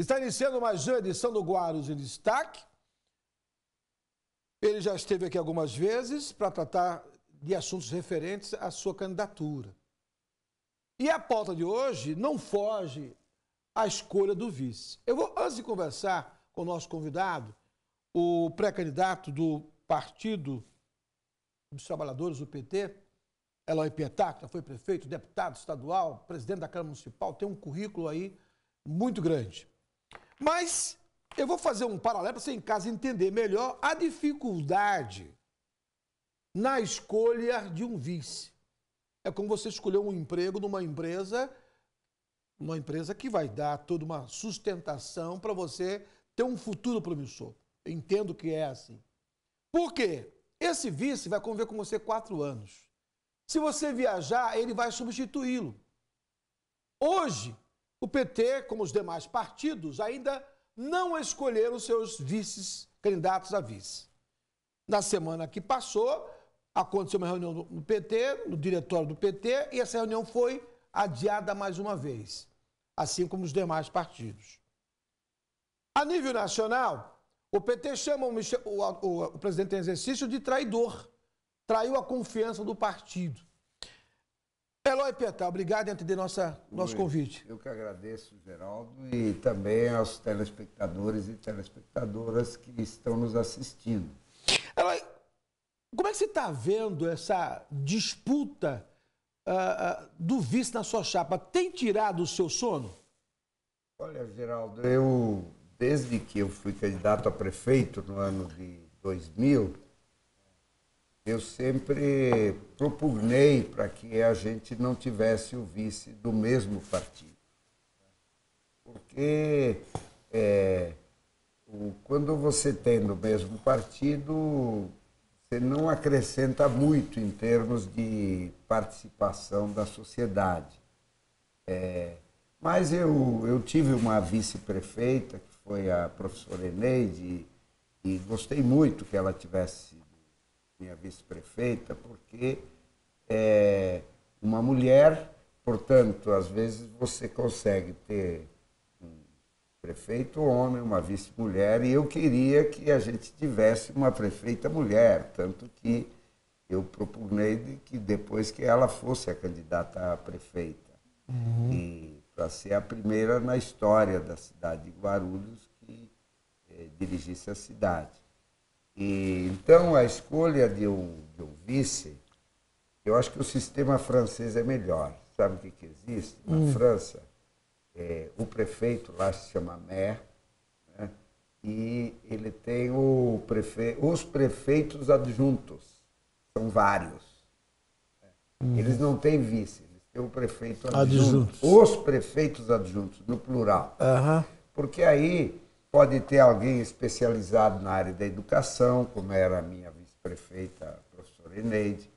Está iniciando mais uma edição do Guaros em Destaque. Ele já esteve aqui algumas vezes para tratar de assuntos referentes à sua candidatura. E a pauta de hoje não foge à escolha do vice. Eu vou, antes de conversar com o nosso convidado, o pré-candidato do Partido dos Trabalhadores, o PT, Eloy já foi prefeito, deputado estadual, presidente da Câmara Municipal, tem um currículo aí muito grande. Mas eu vou fazer um paralelo para você em casa entender melhor a dificuldade na escolha de um vice. É como você escolher um emprego numa empresa, uma empresa que vai dar toda uma sustentação para você ter um futuro promissor. Eu entendo que é assim. Por quê? Esse vice vai conviver com você quatro anos. Se você viajar, ele vai substituí-lo. Hoje, o PT, como os demais partidos, ainda não escolheram seus vices, candidatos a vice. Na semana que passou, aconteceu uma reunião no PT, no diretório do PT, e essa reunião foi adiada mais uma vez, assim como os demais partidos. A nível nacional, o PT chama o, o, o, o presidente em exercício de traidor. Traiu a confiança do partido. Eloy Pietá, obrigado em atender nossa, nosso Oi, convite. Eu que agradeço, Geraldo, e também aos telespectadores e telespectadoras que estão nos assistindo. Eloy, como é que você está vendo essa disputa uh, uh, do vice na sua chapa? Tem tirado o seu sono? Olha, Geraldo, eu, desde que eu fui candidato a prefeito no ano de 2000, eu sempre propugnei para que a gente não tivesse o vice do mesmo partido. Porque é, o, quando você tem no mesmo partido, você não acrescenta muito em termos de participação da sociedade. É, mas eu, eu tive uma vice-prefeita, que foi a professora Eneide, e gostei muito que ela tivesse minha vice-prefeita, porque é uma mulher, portanto, às vezes você consegue ter um prefeito homem, uma vice-mulher, e eu queria que a gente tivesse uma prefeita mulher, tanto que eu propunei de que depois que ela fosse a candidata a prefeita. Uhum. E para ser a primeira na história da cidade de Guarulhos que é, dirigisse a cidade. E, então, a escolha de um, de um vice, eu acho que o sistema francês é melhor. Sabe o que, que existe? Na hum. França, é, o prefeito lá se chama maire, né? e ele tem o prefe... os prefeitos adjuntos, são vários. Né. Eles hum. não têm vice, eles têm o prefeito adjunto. Adjuntos. Os prefeitos adjuntos, no plural. Porque aí Pode ter alguém especializado na área da educação, como era a minha vice-prefeita, a professora Eneide.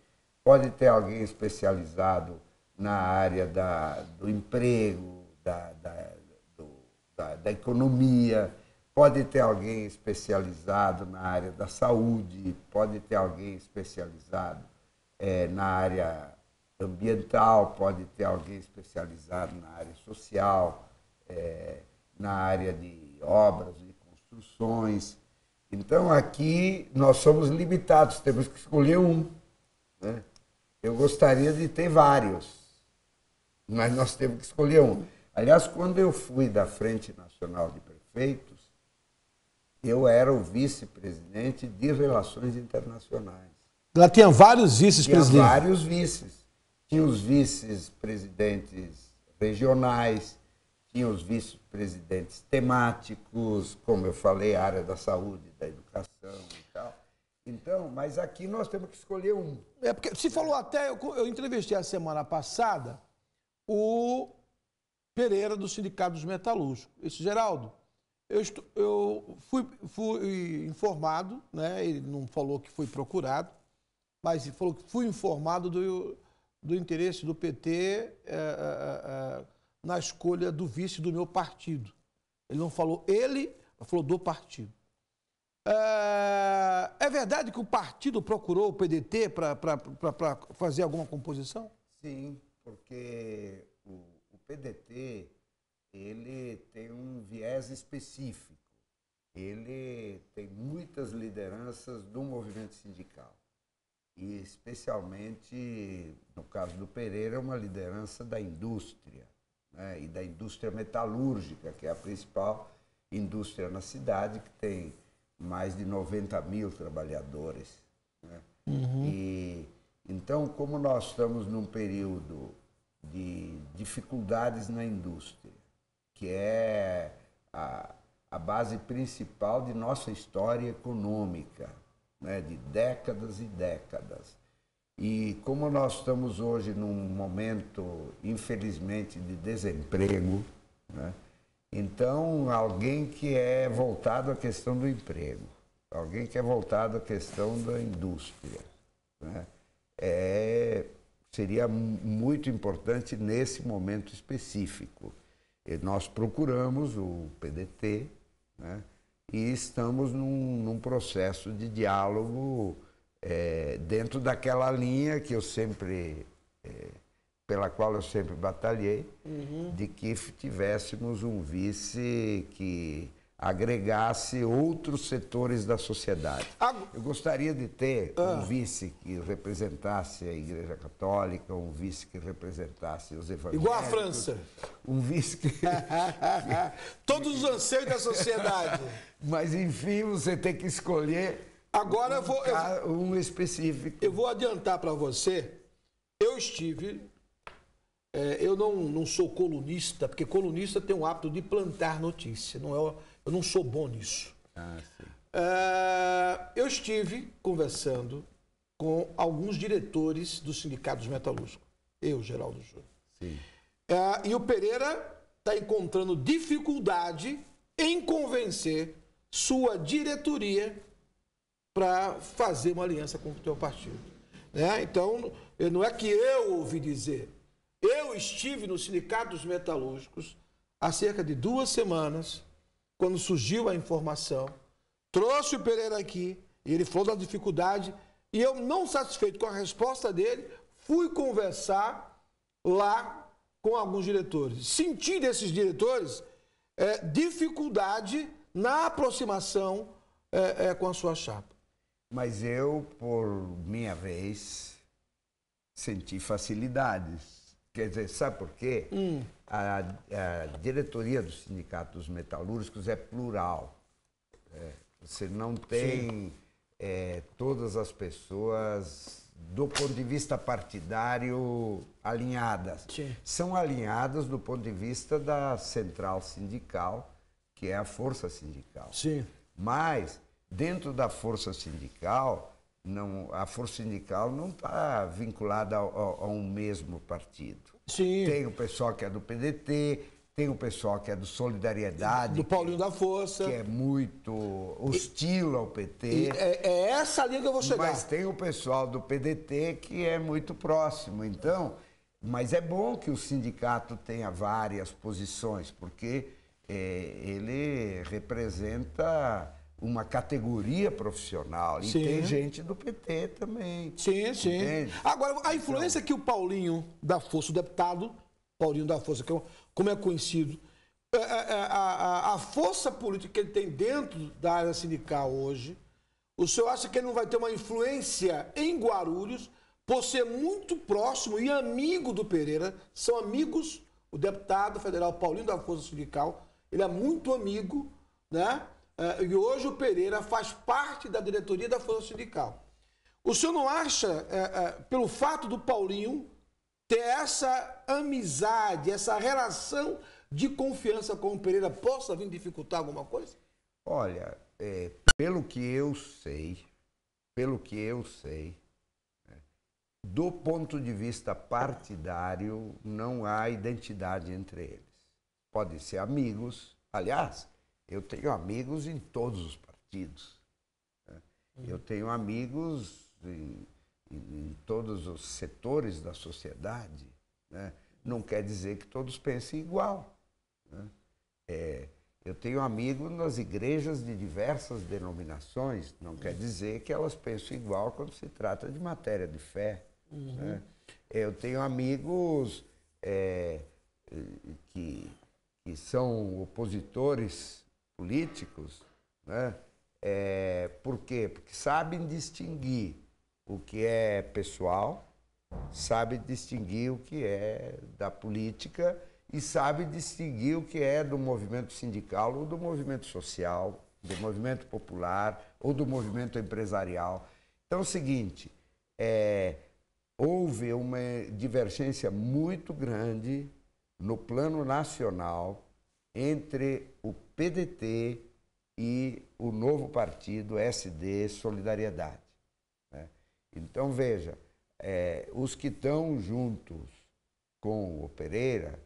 Pode ter alguém especializado na área da, do emprego, da, da, do, da, da economia. Pode ter alguém especializado na área da saúde, pode ter alguém especializado é, na área ambiental, pode ter alguém especializado na área social, é, na área de obras e construções. Então aqui nós somos limitados, temos que escolher um. Né? Eu gostaria de ter vários, mas nós temos que escolher um. Aliás, quando eu fui da Frente Nacional de Prefeitos, eu era o vice-presidente de Relações Internacionais. Lá tinha vários vices-presidentes? Tinha vários vices. Tinha os vices-presidentes regionais, tinha os vice-presidentes temáticos, como eu falei, a área da saúde, da educação e tal. Então, mas aqui nós temos que escolher um. É porque se falou até, eu, eu entrevistei a semana passada o Pereira do Sindicato dos Metalúrgicos. Esse Geraldo, eu, estou, eu fui, fui, informado, né? Ele não falou que fui procurado, mas ele falou que fui informado do, do interesse do PT. É, é, é, na escolha do vice do meu partido. Ele não falou ele, falou do partido. É, é, verdade que o partido procurou o PDT para fazer alguma composição? Sim, porque o, o PDT ele tem um viés específico. Ele tem muitas lideranças do movimento sindical e especialmente no caso do Pereira, é uma liderança da indústria né, e da indústria metalúrgica, que é a principal indústria na cidade, que tem mais de 90 mil trabalhadores. Né? Uhum. E, então, como nós estamos num período de dificuldades na indústria, que é a, a base principal de nossa história econômica, né, de décadas e décadas. E como nós estamos hoje num momento, infelizmente, de desemprego, né? então alguém que é voltado à questão do emprego, alguém que é voltado à questão da indústria, né? é, seria muito importante nesse momento específico. E nós procuramos o PDT né? e estamos num, num processo de diálogo é, dentro daquela linha que eu sempre é, pela qual eu sempre batalhei, uhum. de que tivéssemos um vice que agregasse outros setores da sociedade. Ah. Eu gostaria de ter um ah. vice que representasse a Igreja Católica, um vice que representasse os evangélicos. Igual a França. Um vice que... Todos os anseios da sociedade. Mas, enfim, você tem que escolher Agora eu vou. Eu, um específico. Eu vou adiantar para você. Eu estive. É, eu não, não sou colunista, porque colunista tem o hábito de plantar notícia. Não é, eu não sou bom nisso. Ah, sim. É, eu estive conversando com alguns diretores dos sindicatos metalúrgicos. Eu, Geraldo Júnior. Sim. É, e o Pereira está encontrando dificuldade em convencer sua diretoria para fazer uma aliança com o teu partido. Né? Então, não é que eu ouvi dizer. Eu estive no Sindicato dos Metalúrgicos há cerca de duas semanas, quando surgiu a informação, trouxe o Pereira aqui, e ele falou da dificuldade, e eu, não satisfeito com a resposta dele, fui conversar lá com alguns diretores. Senti desses diretores é, dificuldade na aproximação é, é, com a sua chapa. Mas eu, por minha vez, senti facilidades. Quer dizer, sabe por quê? Hum. A, a, diretoria do Sindicato dos Metalúrgicos é plural. É, você não tem é, todas as pessoas, do ponto de vista partidário, alinhadas. Sim. São alinhadas do ponto de vista da central sindical, que é a força sindical. Sim. Mas Dentro da força sindical, não, a força sindical não está vinculada a, um mesmo partido. Sim. Tem o pessoal que é do PDT, tem o pessoal que é do Solidariedade. Do Paulinho da Força. Que é muito hostil e, ao PT. E é, é essa linha que eu vou chegar. Mas tem o pessoal do PDT que é muito próximo. Então, mas é bom que o sindicato tenha várias posições, porque é, ele representa uma categoria profissional. E sim. tem gente do PT também. Sim, sim. Agora, a então, influência então... que o Paulinho da Força, o deputado Paulinho da Força, que é, como é conhecido, a, é, é, é, a, a, a, força política que ele tem dentro da área sindical hoje, o senhor acha que ele não vai ter uma influência em Guarulhos por ser muito próximo e amigo do Pereira? São amigos, o deputado federal Paulinho da Força Sindical, ele é muito amigo, né? Uh, e hoje o Pereira faz parte da diretoria da Força Sindical. O senhor não acha, uh, uh, pelo fato do Paulinho ter essa amizade, essa relação de confiança com o Pereira, possa vir dificultar alguma coisa? Olha, é, pelo que eu sei, pelo que eu sei, né, do ponto de vista partidário, não há identidade entre eles. Podem ser amigos, aliás, eu tenho amigos em todos os partidos. Né? Uhum. Eu tenho amigos em, em, em, todos os setores da sociedade. Né? Não quer dizer que todos pensem igual. Né? É, eu tenho amigos nas igrejas de diversas denominações. Não quer uhum. dizer que elas pensam igual quando se trata de matéria de fé. Uhum. Né? É, eu tenho amigos é, que, que são opositores políticos, né? É, por quê? Porque sabem distinguir o que é pessoal, sabem distinguir o que é da política e sabem distinguir o que é do movimento sindical ou do movimento social, do movimento popular ou do movimento empresarial. Então é o seguinte, é, houve uma divergência muito grande no plano nacional entre o PDT e o novo partido SD Solidariedade. Né? Então, veja, é, os que estão juntos com o Pereira,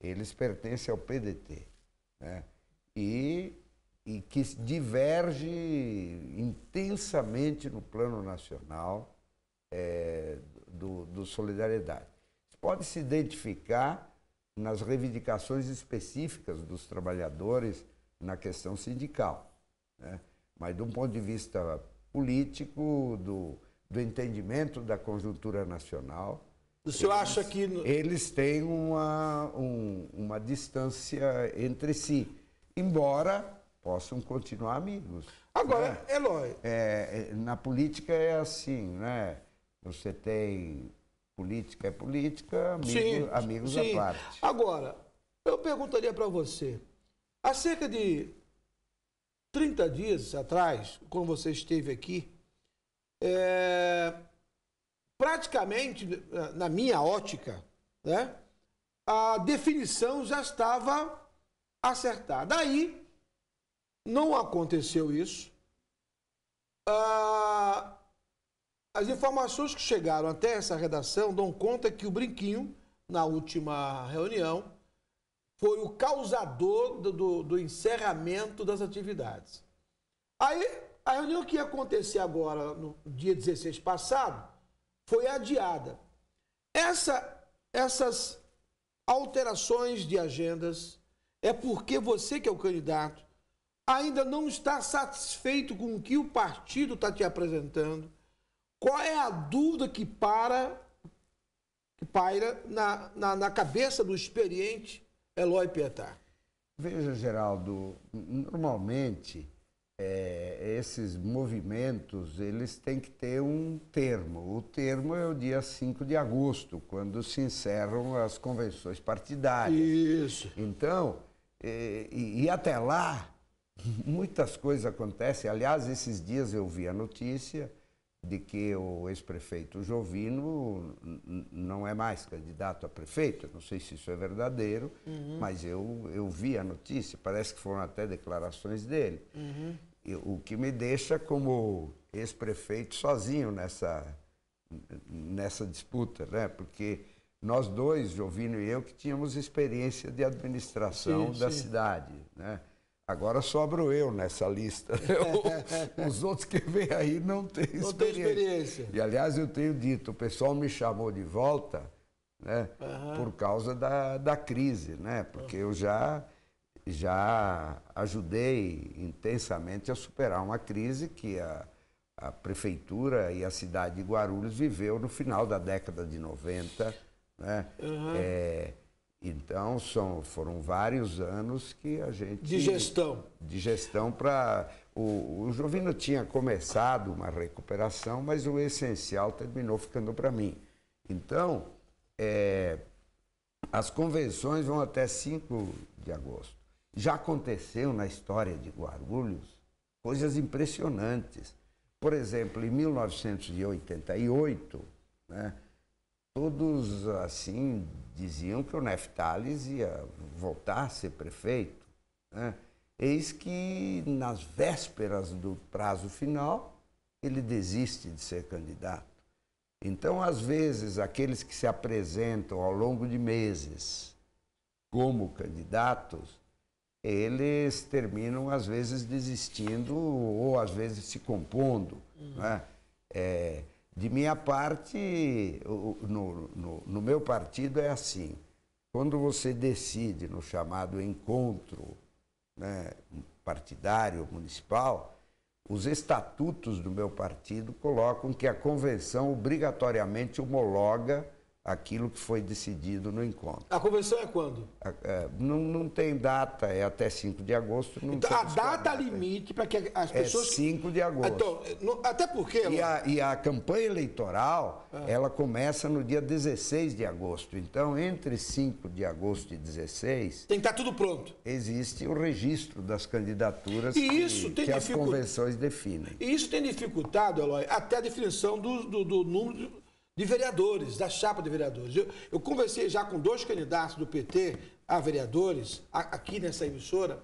eles pertencem ao PDT. Né? E, e que diverge intensamente no plano nacional é, do, do Solidariedade. Pode se identificar nas reivindicações específicas dos trabalhadores na questão sindical. Né? Mas, de um ponto de vista político, do, do entendimento da conjuntura nacional. O senhor eles, acha que. Eles têm uma, um, uma distância entre si, embora possam continuar amigos. Agora, né? Eloy. É, é na política é assim, né? Você tem Política é política, amigo, sim, amigos sim. à parte. Agora, eu perguntaria para você, há cerca de 30 dias atrás, quando você esteve aqui, é, praticamente, na minha ótica, né, a definição já estava acertada. Aí, não aconteceu isso. Ah, as informações que chegaram até essa redação dão conta que o Brinquinho, na última reunião, foi o causador do, do, do encerramento das atividades. Aí, a reunião que ia acontecer agora, no dia 16 passado, foi adiada. Essa, essas alterações de agendas é porque você, que é o candidato, ainda não está satisfeito com o que o partido está te apresentando qual é a dúvida que para que paira na, na, na cabeça do experiente Eloy Pietar? Veja, Geraldo, normalmente é, esses movimentos eles têm que ter um termo. O termo é o dia 5 de agosto, quando se encerram as convenções partidárias. Isso. Então, é, e, e até lá, muitas coisas acontecem. Aliás, esses dias eu vi a notícia de que o ex-prefeito Jovino não é mais candidato a prefeito. Não sei se isso é verdadeiro, uhum. mas eu, eu vi a notícia, parece que foram até declarações dele. Uhum. E, o que me deixa como ex-prefeito sozinho nessa, nessa disputa, né? porque nós dois, Jovino e eu, que tínhamos experiência de administração sim, da sim. cidade. Né? Agora sobro eu nessa lista. Eu, os outros que vêm aí não têm experiência. Não tem experiência. E, aliás, eu tenho dito, o pessoal me chamou de volta né, uhum. por causa da, da crise, né? Porque eu já, já ajudei intensamente a superar uma crise que a, a prefeitura e a cidade de Guarulhos viveu no final da década de 90, né? Uhum. É, então são, foram vários anos que a gente. De gestão. De gestão para. O, o Jovino tinha começado uma recuperação, mas o essencial terminou ficando para mim. Então, é, as convenções vão até 5 de agosto. Já aconteceu na história de Guarulhos coisas impressionantes. Por exemplo, em 1988, né, Todos, assim, diziam que o Neftales ia voltar a ser prefeito. Né? Eis que, nas vésperas do prazo final, ele desiste de ser candidato. Então, às vezes, aqueles que se apresentam ao longo de meses como candidatos, eles terminam, às vezes, desistindo ou, às vezes, se compondo. Uhum. Né? É, de minha parte, no, no, no meu partido é assim: quando você decide no chamado encontro né, partidário municipal, os estatutos do meu partido colocam que a convenção obrigatoriamente homologa aquilo que foi decidido no encontro. A convenção é quando? É, é não, não tem data, é até 5 então, é de agosto. então, a data limite para que as pessoas... É 5 de agosto. Então, até porque... E a, e a campanha eleitoral, ah. ela começa no dia 16 de agosto. Então, entre 5 de agosto e 16... Tem que estar tudo pronto. Existe o registro das candidaturas e isso que, tem que dificu... as convenções definem. E isso tem dificultado, Eloy, até a definição do, do, do número de vereadores, da chapa de vereadores. Eu, eu conversei já com dois candidatos do PT a vereadores, a, aqui nessa emissora,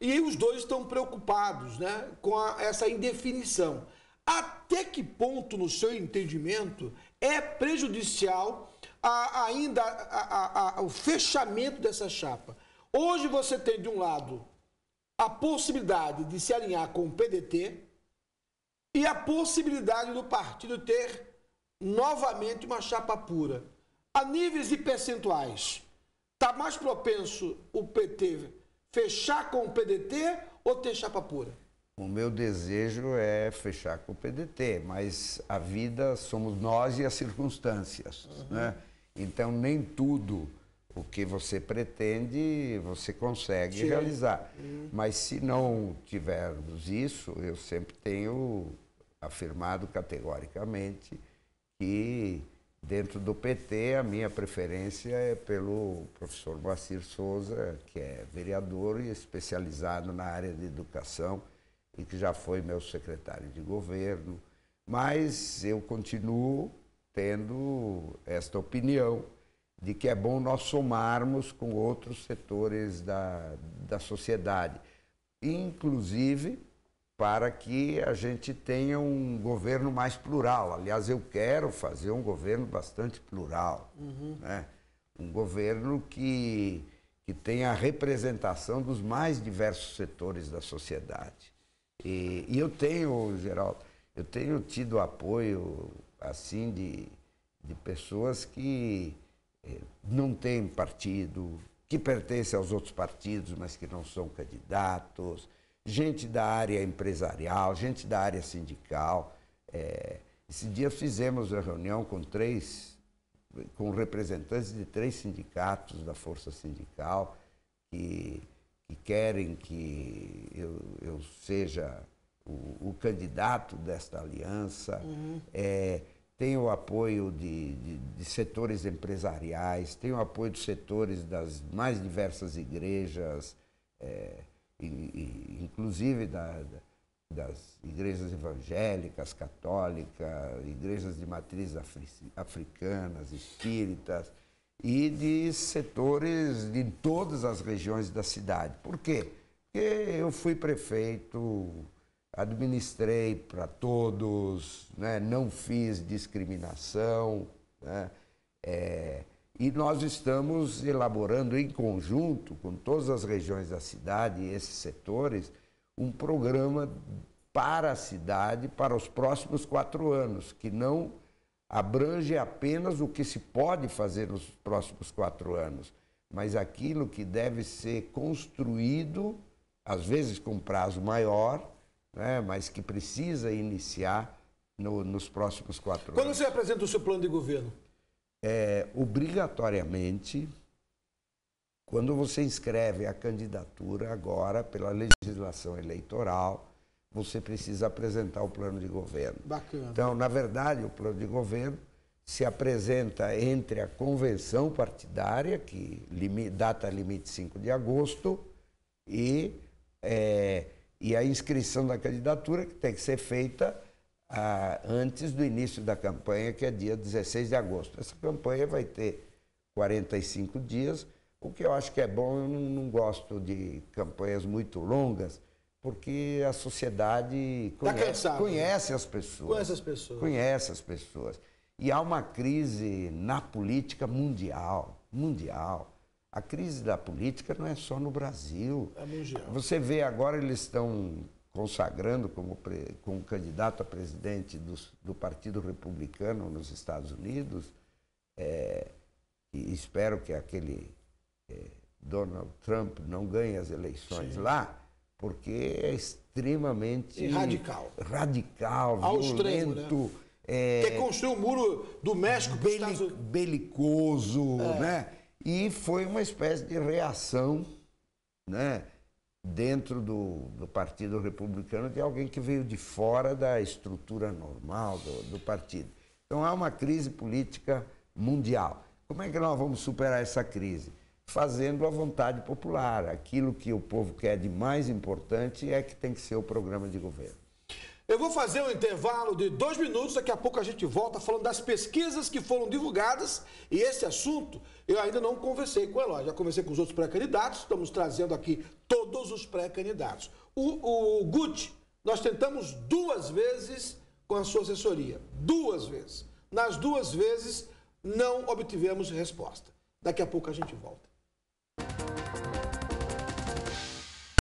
e os dois estão preocupados né, com a, essa indefinição. Até que ponto, no seu entendimento, é prejudicial a, ainda a, o fechamento dessa chapa? Hoje você tem, de um lado, a possibilidade de se alinhar com o PDT e a possibilidade do partido ter novamente uma chapa pura. A níveis e percentuais, está mais propenso o PT fechar com o PDT ou ter chapa pura? O meu desejo é fechar com o PDT, mas a vida somos nós e as circunstâncias. Uhum. Né? Então, nem tudo o que você pretende você consegue Sim. realizar. Uhum. Mas se não tivermos isso, eu sempre tenho afirmado categoricamente que dentro do PT a minha preferência é pelo professor Bacir Souza, que é vereador e especializado na área de educação e que já foi meu secretário de governo, mas eu continuo tendo esta opinião de que é bom nós somarmos com outros setores da, da sociedade, inclusive para que a gente tenha um governo mais plural. Aliás, eu quero fazer um governo bastante plural, uhum. né? um governo que, que tenha a representação dos mais diversos setores da sociedade. E, e eu tenho, Geraldo, eu tenho tido apoio assim de, de pessoas que eh, não têm partido, que pertencem aos outros partidos, mas que não são candidatos gente da área empresarial, gente da área sindical. É, esse dia fizemos a reunião com três, com representantes de três sindicatos da força sindical que, que querem que eu, eu seja o, o, candidato desta aliança. Uhum. É, tem o apoio de, de, de, setores empresariais, tem o apoio de setores das mais diversas igrejas. É, inclusive da, das igrejas evangélicas, católicas, igrejas de matriz africanas, espíritas, e de setores de todas as regiões da cidade. Por quê? Porque eu fui prefeito, administrei para todos, né? não fiz discriminação, né? é, e nós estamos elaborando em conjunto com todas as regiões da cidade e esses setores um programa para a cidade para os próximos quatro anos, que não abrange apenas o que se pode fazer nos próximos quatro anos, mas aquilo que deve ser construído, às vezes com prazo maior, né, mas que precisa iniciar no, nos próximos quatro Quando anos. Quando você apresenta o seu plano de governo? é, obrigatoriamente, quando você inscreve a candidatura agora pela legislação eleitoral, você precisa apresentar o plano de governo. Bacana. Então, na verdade, o plano de governo se apresenta entre a convenção partidária, que data limite 5 de agosto, e, é, e a inscrição da candidatura, que tem que ser feita ah, antes do início da campanha, que é dia 16 de agosto. Essa campanha vai ter 45 dias, o que eu acho que é bom, eu não, não gosto de campanhas muito longas, porque a sociedade conhece, tá conhece né? as pessoas. Conhece as pessoas. Conhece as pessoas. E há uma crise na política mundial, mundial. A crise da política não é só no Brasil. É mundial. Você vê agora eles estão consagrando como, como candidato a presidente do, do Partido Republicano nos Estados Unidos, é, e espero que aquele é, Donald Trump não ganhe as eleições Sim. lá, porque é extremamente e radical, radical, Ao violento. Extremo, né? é, Quer construir o um muro do México Estados... belicoso, é. né? E foi uma espécie de reação, né? dentro do, do, Partido Republicano de alguém que veio de fora da estrutura normal do, do, partido. Então há uma crise política mundial. Como é que nós vamos superar essa crise? Fazendo a vontade popular. Aquilo que o povo quer de mais importante é que tem que ser o programa de governo. Eu vou fazer um intervalo de dois minutos, daqui a pouco a gente volta falando das pesquisas que foram divulgadas e esse assunto eu ainda não conversei com o Eloy, já conversei com os outros pré-candidatos, estamos trazendo aqui todos os pré-candidatos. O, o nós tentamos duas vezes com a sua assessoria, duas vezes. Nas duas vezes não obtivemos resposta. Daqui a pouco a gente volta.